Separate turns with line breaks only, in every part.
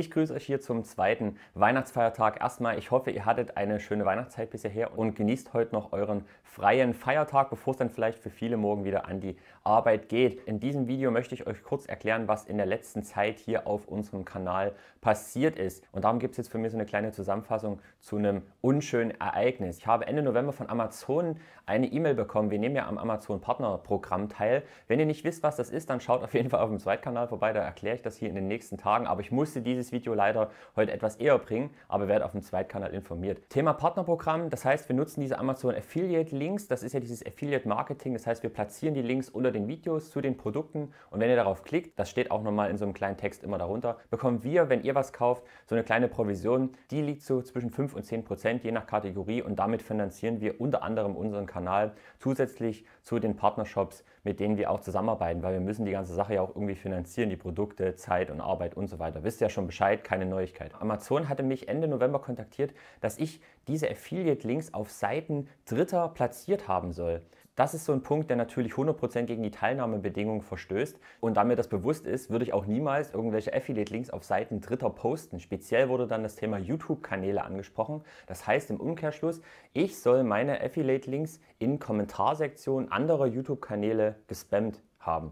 Ich grüße euch hier zum zweiten Weihnachtsfeiertag. Erstmal, ich hoffe, ihr hattet eine schöne Weihnachtszeit bisher und genießt heute noch euren freien Feiertag, bevor es dann vielleicht für viele morgen wieder an die Arbeit geht. In diesem Video möchte ich euch kurz erklären, was in der letzten Zeit hier auf unserem Kanal passiert ist. Und darum gibt es jetzt für mich so eine kleine Zusammenfassung zu einem unschönen Ereignis. Ich habe Ende November von Amazon eine E-Mail bekommen. Wir nehmen ja am Amazon Partner Programm teil. Wenn ihr nicht wisst, was das ist, dann schaut auf jeden Fall auf dem Zweitkanal vorbei. Da erkläre ich das hier in den nächsten Tagen. Aber ich musste dieses Video leider heute etwas eher bringen, aber werde auf dem Zweitkanal informiert. Thema Partnerprogramm, das heißt, wir nutzen diese Amazon Affiliate Links, das ist ja dieses Affiliate Marketing, das heißt, wir platzieren die Links unter den Videos zu den Produkten und wenn ihr darauf klickt, das steht auch nochmal in so einem kleinen Text immer darunter, bekommen wir, wenn ihr was kauft, so eine kleine Provision, die liegt so zwischen 5 und 10 Prozent, je nach Kategorie und damit finanzieren wir unter anderem unseren Kanal zusätzlich zu den Partnershops, mit denen wir auch zusammenarbeiten, weil wir müssen die ganze Sache ja auch irgendwie finanzieren, die Produkte, Zeit und Arbeit und so weiter. Wisst ihr ja schon Bescheid, keine Neuigkeit. Amazon hatte mich Ende November kontaktiert, dass ich diese Affiliate-Links auf Seiten Dritter platziert haben soll. Das ist so ein Punkt, der natürlich 100% gegen die Teilnahmebedingungen verstößt. Und da mir das bewusst ist, würde ich auch niemals irgendwelche Affiliate-Links auf Seiten Dritter posten. Speziell wurde dann das Thema YouTube-Kanäle angesprochen. Das heißt im Umkehrschluss, ich soll meine Affiliate-Links in Kommentarsektionen anderer YouTube-Kanäle gespammt haben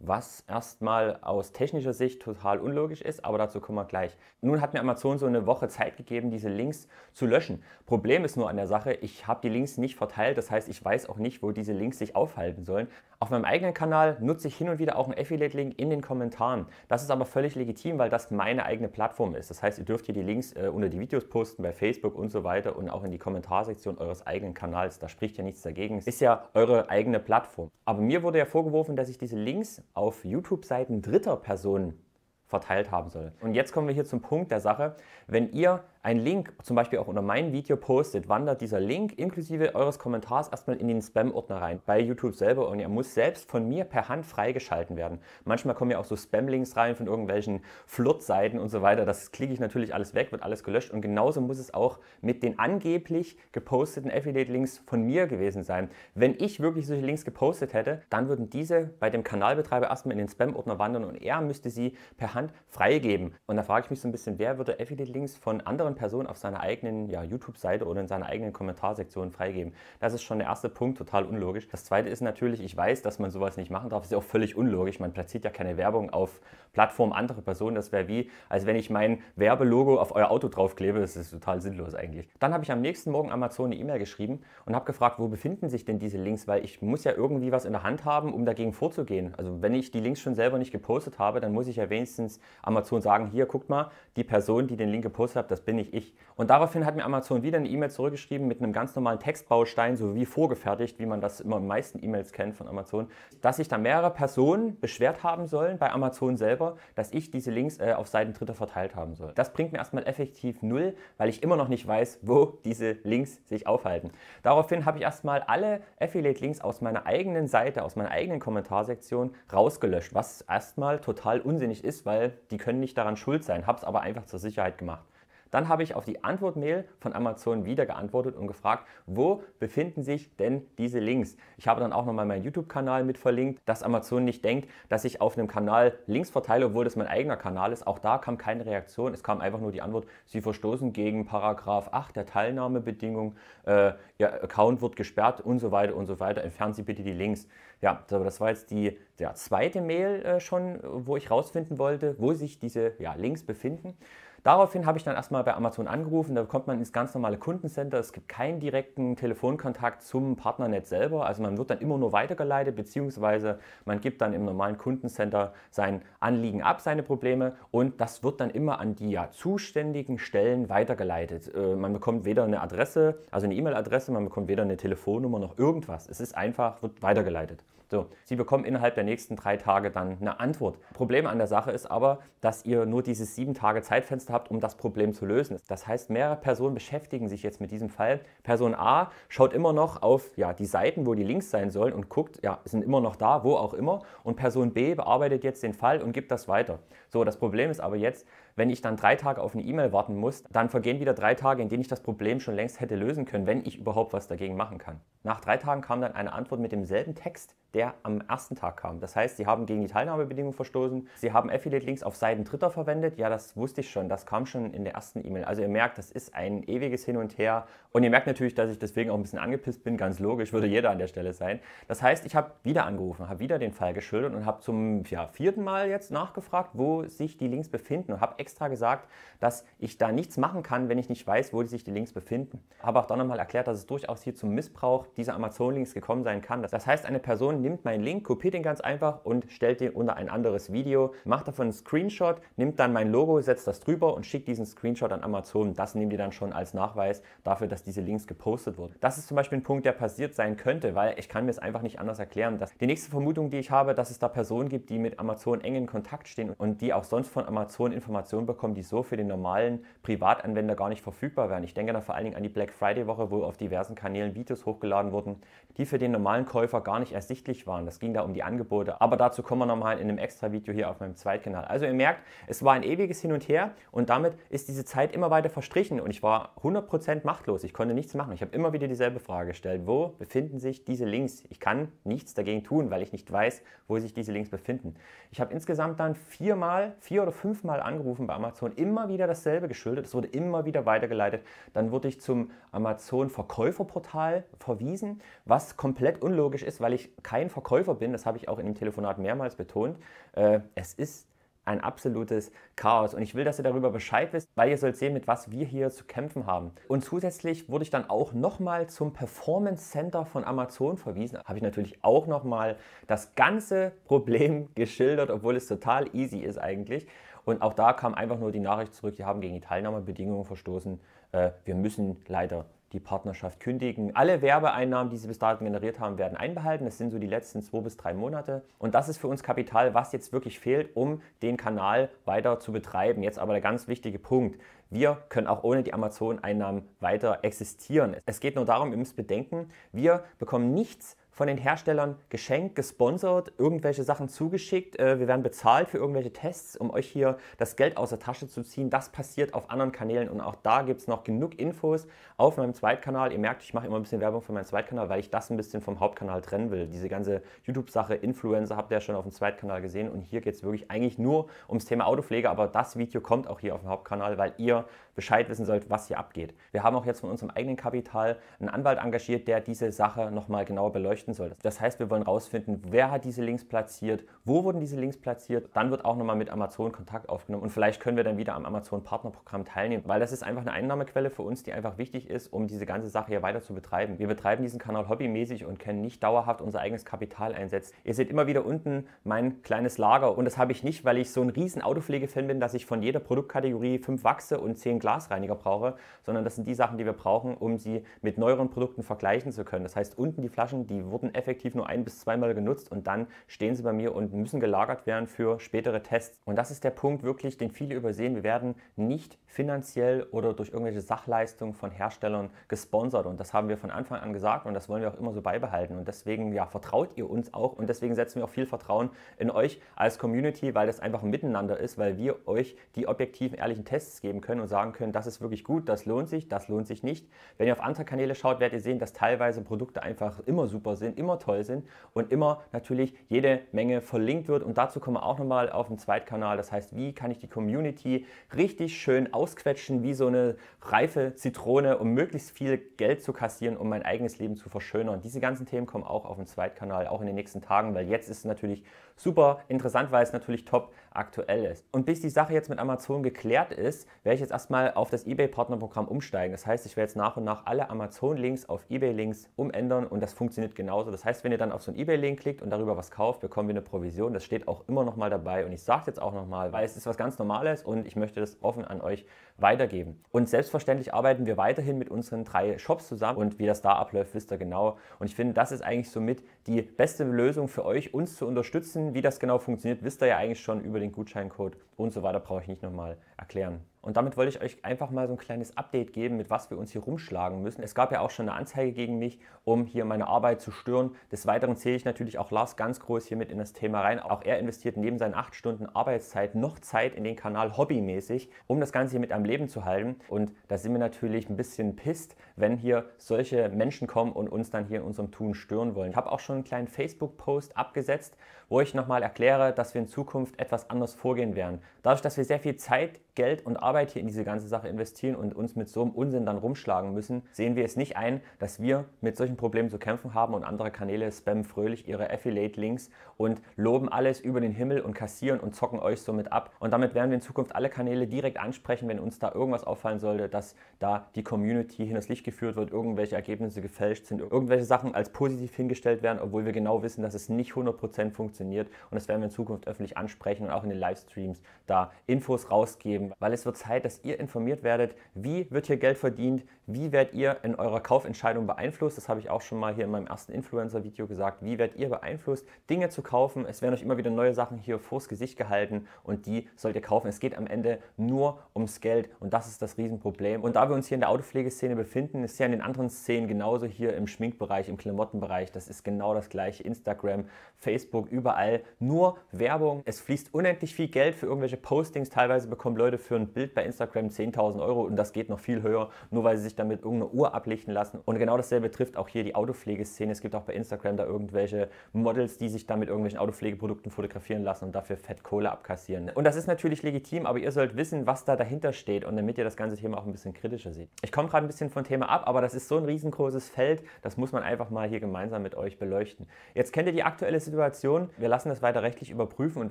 was erstmal aus technischer Sicht total unlogisch ist, aber dazu kommen wir gleich. Nun hat mir Amazon so eine Woche Zeit gegeben, diese Links zu löschen. Problem ist nur an der Sache, ich habe die Links nicht verteilt, das heißt, ich weiß auch nicht, wo diese Links sich aufhalten sollen. Auf meinem eigenen Kanal nutze ich hin und wieder auch einen Affiliate-Link in den Kommentaren. Das ist aber völlig legitim, weil das meine eigene Plattform ist. Das heißt, ihr dürft hier die Links äh, unter die Videos posten, bei Facebook und so weiter und auch in die Kommentarsektion eures eigenen Kanals. Da spricht ja nichts dagegen. Ist ja eure eigene Plattform. Aber mir wurde ja vorgeworfen, dass ich diese Links auf YouTube-Seiten dritter Personen verteilt haben soll. Und jetzt kommen wir hier zum Punkt der Sache. Wenn ihr ein Link, zum Beispiel auch unter meinem Video postet, wandert dieser Link inklusive eures Kommentars erstmal in den Spam-Ordner rein, bei YouTube selber und er muss selbst von mir per Hand freigeschalten werden. Manchmal kommen ja auch so Spam-Links rein von irgendwelchen Flirt-Seiten und so weiter. Das klicke ich natürlich alles weg, wird alles gelöscht und genauso muss es auch mit den angeblich geposteten Affiliate-Links von mir gewesen sein. Wenn ich wirklich solche Links gepostet hätte, dann würden diese bei dem Kanalbetreiber erstmal in den Spam-Ordner wandern und er müsste sie per Hand freigeben. Und da frage ich mich so ein bisschen, wer würde Affiliate-Links von anderen anderen Person auf seiner eigenen ja, YouTube-Seite oder in seiner eigenen Kommentarsektion freigeben. Das ist schon der erste Punkt, total unlogisch. Das zweite ist natürlich, ich weiß, dass man sowas nicht machen darf. Das Ist ja auch völlig unlogisch. Man platziert ja keine Werbung auf Plattformen anderer Personen. Das wäre wie, als wenn ich mein Werbelogo auf euer Auto draufklebe. Das ist total sinnlos eigentlich. Dann habe ich am nächsten Morgen Amazon eine E-Mail geschrieben und habe gefragt, wo befinden sich denn diese Links? Weil ich muss ja irgendwie was in der Hand haben, um dagegen vorzugehen. Also wenn ich die Links schon selber nicht gepostet habe, dann muss ich ja wenigstens Amazon sagen, hier, guckt mal, die Person, die den Link gepostet hat, das bin nicht ich. Und daraufhin hat mir Amazon wieder eine E-Mail zurückgeschrieben mit einem ganz normalen Textbaustein, so wie vorgefertigt, wie man das immer in meisten E-Mails kennt von Amazon, dass sich da mehrere Personen beschwert haben sollen bei Amazon selber, dass ich diese Links äh, auf Seiten Dritter verteilt haben soll. Das bringt mir erstmal effektiv null, weil ich immer noch nicht weiß, wo diese Links sich aufhalten. Daraufhin habe ich erstmal alle Affiliate-Links aus meiner eigenen Seite, aus meiner eigenen Kommentarsektion rausgelöscht, was erstmal total unsinnig ist, weil die können nicht daran schuld sein, habe es aber einfach zur Sicherheit gemacht. Dann habe ich auf die Antwortmail von Amazon wieder geantwortet und gefragt, wo befinden sich denn diese Links? Ich habe dann auch nochmal meinen YouTube-Kanal mit verlinkt, dass Amazon nicht denkt, dass ich auf einem Kanal Links verteile, obwohl das mein eigener Kanal ist. Auch da kam keine Reaktion. Es kam einfach nur die Antwort, Sie verstoßen gegen Paragraph 8 der Teilnahmebedingung, äh, Ihr Account wird gesperrt und so weiter und so weiter. Entfernen Sie bitte die Links. Ja, das war jetzt die ja, zweite Mail äh, schon, wo ich rausfinden wollte, wo sich diese ja, Links befinden. Daraufhin habe ich dann erstmal bei Amazon angerufen, da kommt man ins ganz normale Kundencenter, es gibt keinen direkten Telefonkontakt zum Partnernetz selber, also man wird dann immer nur weitergeleitet, beziehungsweise man gibt dann im normalen Kundencenter sein Anliegen ab, seine Probleme und das wird dann immer an die ja zuständigen Stellen weitergeleitet. Äh, man bekommt weder eine Adresse, also eine E-Mail-Adresse, man bekommt weder eine Telefonnummer noch irgendwas. Es ist einfach, wird weitergeleitet. So, Sie bekommen innerhalb der nächsten drei Tage dann eine Antwort. Problem an der Sache ist aber, dass ihr nur dieses sieben Tage Zeitfenster habt, um das Problem zu lösen. Das heißt, mehrere Personen beschäftigen sich jetzt mit diesem Fall. Person A schaut immer noch auf ja, die Seiten, wo die Links sein sollen und guckt, ja, sind immer noch da, wo auch immer. Und Person B bearbeitet jetzt den Fall und gibt das weiter. So, das Problem ist aber jetzt, wenn ich dann drei Tage auf eine E-Mail warten muss, dann vergehen wieder drei Tage, in denen ich das Problem schon längst hätte lösen können, wenn ich überhaupt was dagegen machen kann. Nach drei Tagen kam dann eine Antwort mit demselben Text, der am ersten Tag kam. Das heißt, sie haben gegen die Teilnahmebedingungen verstoßen, sie haben Affiliate-Links auf Seiten Dritter verwendet. Ja, das wusste ich schon, das kam schon in der ersten E-Mail. Also ihr merkt, das ist ein ewiges Hin und Her. Und ihr merkt natürlich, dass ich deswegen auch ein bisschen angepisst bin, ganz logisch, würde jeder an der Stelle sein. Das heißt, ich habe wieder angerufen, habe wieder den Fall geschildert und habe zum ja, vierten Mal jetzt nachgefragt, wo sich die Links befinden und habe extra gesagt, dass ich da nichts machen kann, wenn ich nicht weiß, wo sich die Links befinden. Habe auch dann nochmal erklärt, dass es durchaus hier zum Missbrauch dieser Amazon-Links gekommen sein kann. Das heißt, eine Person nimmt meinen Link, kopiert den ganz einfach und stellt den unter ein anderes Video, macht davon einen Screenshot, nimmt dann mein Logo, setzt das drüber und schickt diesen Screenshot an Amazon. Das nehmen die dann schon als Nachweis dafür, dass diese Links gepostet wurden. Das ist zum Beispiel ein Punkt, der passiert sein könnte, weil ich kann mir es einfach nicht anders erklären. Dass die nächste Vermutung, die ich habe, dass es da Personen gibt, die mit Amazon eng in Kontakt stehen und die auch sonst von Amazon Informationen Informationen bekommen, die so für den normalen Privatanwender gar nicht verfügbar wären. Ich denke da vor allen Dingen an die Black Friday-Woche, wo auf diversen Kanälen Videos hochgeladen wurden, die für den normalen Käufer gar nicht ersichtlich waren. Das ging da um die Angebote. Aber dazu kommen wir nochmal in einem extra Video hier auf meinem Zweitkanal. Also ihr merkt, es war ein ewiges Hin und Her und damit ist diese Zeit immer weiter verstrichen und ich war 100% machtlos. Ich konnte nichts machen. Ich habe immer wieder dieselbe Frage gestellt. Wo befinden sich diese Links? Ich kann nichts dagegen tun, weil ich nicht weiß, wo sich diese Links befinden. Ich habe insgesamt dann viermal, vier oder fünfmal angerufen angerufen bei Amazon, immer wieder dasselbe geschildert, es wurde immer wieder weitergeleitet. Dann wurde ich zum Amazon-Verkäuferportal verwiesen, was komplett unlogisch ist, weil ich kein Verkäufer bin. Das habe ich auch in dem Telefonat mehrmals betont. Äh, es ist ein absolutes Chaos. Und ich will, dass ihr darüber Bescheid wisst, weil ihr sollt sehen, mit was wir hier zu kämpfen haben. Und zusätzlich wurde ich dann auch nochmal zum Performance Center von Amazon verwiesen. Habe ich natürlich auch nochmal das ganze Problem geschildert, obwohl es total easy ist eigentlich. Und auch da kam einfach nur die Nachricht zurück, die haben gegen die Teilnahmebedingungen verstoßen. Äh, wir müssen leider die Partnerschaft kündigen. Alle Werbeeinnahmen, die sie bis dahin generiert haben, werden einbehalten. Das sind so die letzten zwei bis drei Monate. Und das ist für uns Kapital, was jetzt wirklich fehlt, um den Kanal weiter zu betreiben. Jetzt aber der ganz wichtige Punkt. Wir können auch ohne die Amazon-Einnahmen weiter existieren. Es geht nur darum, ihr müsst bedenken, wir bekommen nichts von den Herstellern geschenkt, gesponsert, irgendwelche Sachen zugeschickt. Äh, wir werden bezahlt für irgendwelche Tests, um euch hier das Geld aus der Tasche zu ziehen. Das passiert auf anderen Kanälen und auch da gibt es noch genug Infos auf meinem Zweitkanal. Ihr merkt, ich mache immer ein bisschen Werbung für meinen Zweitkanal, weil ich das ein bisschen vom Hauptkanal trennen will. Diese ganze YouTube-Sache, Influencer habt ihr ja schon auf dem Zweitkanal gesehen und hier geht es wirklich eigentlich nur ums Thema Autopflege, aber das Video kommt auch hier auf dem Hauptkanal, weil ihr Bescheid wissen sollt, was hier abgeht. Wir haben auch jetzt von unserem eigenen Kapital einen Anwalt engagiert, der diese Sache nochmal genauer beleuchtet richten soll. Das heißt, wir wollen rausfinden, wer hat diese Links platziert, wo wurden diese Links platziert. Dann wird auch nochmal mit Amazon Kontakt aufgenommen und vielleicht können wir dann wieder am Amazon Partnerprogramm teilnehmen, weil das ist einfach eine Einnahmequelle für uns, die einfach wichtig ist, um diese ganze Sache hier weiter zu betreiben. Wir betreiben diesen Kanal hobbymäßig und können nicht dauerhaft unser eigenes Kapital einsetzen. Ihr seht immer wieder unten mein kleines Lager und das habe ich nicht, weil ich so ein riesen Autopflegefan bin, dass ich von jeder Produktkategorie fünf Wachse und zehn Glasreiniger brauche, sondern das sind die Sachen, die wir brauchen, um sie mit neueren Produkten vergleichen zu können. Das heißt, unten die Flaschen, die wurden effektiv nur ein bis zweimal genutzt und dann stehen sie bei mir und müssen gelagert werden für spätere Tests. Und das ist der Punkt wirklich, den viele übersehen. Wir werden nicht finanziell oder durch irgendwelche Sachleistungen von Herstellern gesponsert und das haben wir von Anfang an gesagt und das wollen wir auch immer so beibehalten und deswegen ja, vertraut ihr uns auch und deswegen setzen wir auch viel Vertrauen in euch als Community, weil das einfach ein Miteinander ist, weil wir euch die objektiven, ehrlichen Tests geben können und sagen können, das ist wirklich gut, das lohnt sich, das lohnt sich nicht. Wenn ihr auf andere Kanäle schaut, werdet ihr sehen, dass teilweise Produkte einfach immer super sind sind, immer toll sind und immer natürlich jede Menge verlinkt wird. Und dazu kommen wir auch nochmal auf dem Zweitkanal. Das heißt, wie kann ich die Community richtig schön ausquetschen, wie so eine reife Zitrone, um möglichst viel Geld zu kassieren, um mein eigenes Leben zu verschönern. Diese ganzen Themen kommen auch auf dem Zweitkanal, auch in den nächsten Tagen, weil jetzt ist es natürlich super interessant, weil es natürlich top aktuell ist. Und bis die Sache jetzt mit Amazon geklärt ist, werde ich jetzt erstmal auf das eBay-Partnerprogramm umsteigen. Das heißt, ich werde jetzt nach und nach alle Amazon-Links auf eBay-Links umändern und das funktioniert genau genauso. Das heißt, wenn ihr dann auf so einen Ebay-Link klickt und darüber was kauft, bekommen wir eine Provision. Das steht auch immer noch mal dabei. Und ich sage es jetzt auch noch mal, weil es ist was ganz Normales und ich möchte das offen an euch weitergeben. Und selbstverständlich arbeiten wir weiterhin mit unseren drei Shops zusammen und wie das da abläuft, wisst ihr genau. Und ich finde, das ist eigentlich somit die beste Lösung für euch, uns zu unterstützen. Wie das genau funktioniert, wisst ihr ja eigentlich schon über den Gutscheincode und so weiter, brauche ich nicht noch mal erklären. Und damit wollte ich euch einfach mal so ein kleines Update geben, mit was wir uns hier rumschlagen müssen. Es gab ja auch schon eine Anzeige gegen mich, um hier meine Arbeit zu stören. Des Weiteren zähle ich natürlich auch Lars ganz groß hier mit in das Thema rein. Auch er investiert neben seinen acht Stunden Arbeitszeit noch Zeit in den Kanal hobbymäßig, um das Ganze hier mit am Leben zu halten. Und da sind wir natürlich ein bisschen pisst, wenn hier solche Menschen kommen und uns dann hier in unserem Tun stören wollen. Ich habe auch schon einen kleinen Facebook-Post abgesetzt, wo ich nochmal erkläre, dass wir in Zukunft etwas anders vorgehen werden. Dadurch, dass wir sehr viel Zeit Geld und Arbeit hier in diese ganze Sache investieren und uns mit so einem Unsinn dann rumschlagen müssen, sehen wir es nicht ein, dass wir mit solchen Problemen zu kämpfen haben und andere Kanäle spammen fröhlich ihre Affiliate-Links und loben alles über den Himmel und kassieren und zocken euch somit ab. Und damit werden wir in Zukunft alle Kanäle direkt ansprechen, wenn uns da irgendwas auffallen sollte, dass da die Community hinters Licht geführt wird, irgendwelche Ergebnisse gefälscht sind, irgendwelche Sachen als positiv hingestellt werden, obwohl wir genau wissen, dass es nicht 100% funktioniert. Und das werden wir in Zukunft öffentlich ansprechen und auch in den Livestreams da Infos rausgeben, weil es wird Zeit, dass ihr informiert werdet, wie wird hier Geld verdient, wie werdet ihr in eurer Kaufentscheidung beeinflusst. Das habe ich auch schon mal hier in meinem ersten Influencer-Video gesagt. Wie werdet ihr beeinflusst, Dinge zu kaufen? Es werden euch immer wieder neue Sachen hier vors Gesicht gehalten und die sollt ihr kaufen. Es geht am Ende nur ums Geld und das ist das Riesenproblem. Und da wir uns hier in der Autopflegeszene befinden, ist ja in den anderen Szenen genauso hier im Schminkbereich, im Klamottenbereich. Das ist genau das gleiche. Instagram, Facebook, überall nur Werbung. Es fließt unendlich viel Geld für irgendwelche Postings. Teilweise bekommen Leute Leute für ein Bild bei Instagram 10.000 Euro und das geht noch viel höher, nur weil sie sich damit irgendeine Uhr ablichten lassen. Und genau dasselbe trifft auch hier die Autopflegeszene. Es gibt auch bei Instagram da irgendwelche Models, die sich damit irgendwelchen Autopflegeprodukten fotografieren lassen und dafür Fettkohle abkassieren. Und das ist natürlich legitim, aber ihr sollt wissen, was da dahinter steht und damit ihr das ganze Thema auch ein bisschen kritischer seht. Ich komme gerade ein bisschen vom Thema ab, aber das ist so ein riesengroßes Feld, das muss man einfach mal hier gemeinsam mit euch beleuchten. Jetzt kennt ihr die aktuelle Situation. Wir lassen das weiter rechtlich überprüfen und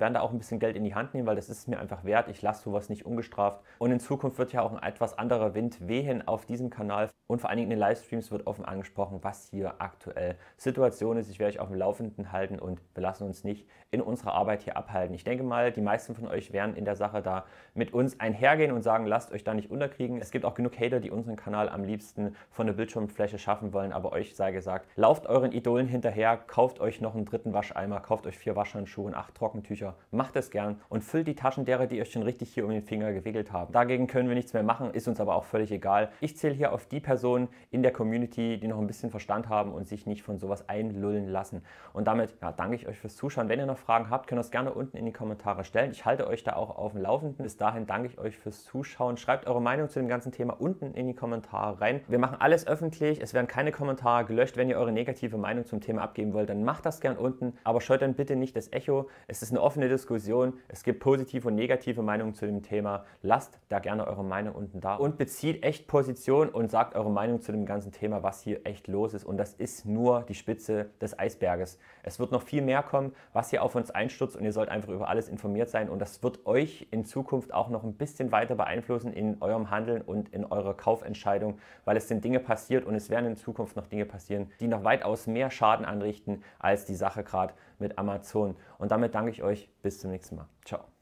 werden da auch ein bisschen Geld in die Hand nehmen, weil das ist mir einfach wert. Ich lasse sowas nicht um ungestraft. Und in Zukunft wird ja auch ein etwas anderer Wind wehen auf diesem Kanal. Und vor allen Dingen in den Livestreams wird offen angesprochen, was hier aktuell Situation ist. Ich werde euch auf dem Laufenden halten und wir lassen uns nicht in unserer Arbeit hier abhalten. Ich denke mal, die meisten von euch werden in der Sache da mit uns einhergehen und sagen, lasst euch da nicht unterkriegen. Es gibt auch genug Hater, die unseren Kanal am liebsten von der Bildschirmfläche schaffen wollen. Aber euch sei gesagt, lauft euren Idolen hinterher, kauft euch noch einen dritten Wascheimer, kauft euch vier Waschhandschuhe und acht Trockentücher. Macht es gern und füllt die Taschen derer, die euch schon richtig hier um den Finger Dinger gewickelt haben. Dagegen können wir nichts mehr machen, ist uns aber auch völlig egal. Ich zähle hier auf die Personen in der Community, die noch ein bisschen Verstand haben und sich nicht von sowas einlullen lassen. Und damit ja, danke ich euch fürs Zuschauen. Wenn ihr noch Fragen habt, könnt ihr das gerne unten in die Kommentare stellen. Ich halte euch da auch auf dem Laufenden. Bis dahin danke ich euch fürs Zuschauen. Schreibt eure Meinung zu dem ganzen Thema unten in die Kommentare rein. Wir machen alles öffentlich. Es werden keine Kommentare gelöscht. Wenn ihr eure negative Meinung zum Thema abgeben wollt, dann macht das gern unten. Aber scheut dann bitte nicht das Echo. Es ist eine offene Diskussion. Es gibt positive und negative Meinungen zu dem Thema. Thema. Lasst da gerne eure Meinung unten da und bezieht echt Position und sagt eure Meinung zu dem ganzen Thema, was hier echt los ist. Und das ist nur die Spitze des Eisberges. Es wird noch viel mehr kommen, was hier auf uns einstürzt und ihr sollt einfach über alles informiert sein. Und das wird euch in Zukunft auch noch ein bisschen weiter beeinflussen in eurem Handeln und in eurer Kaufentscheidung, weil es sind Dinge passiert und es werden in Zukunft noch Dinge passieren, die noch weitaus mehr Schaden anrichten als die Sache gerade mit Amazon. Und damit danke ich euch. Bis zum nächsten Mal. Ciao.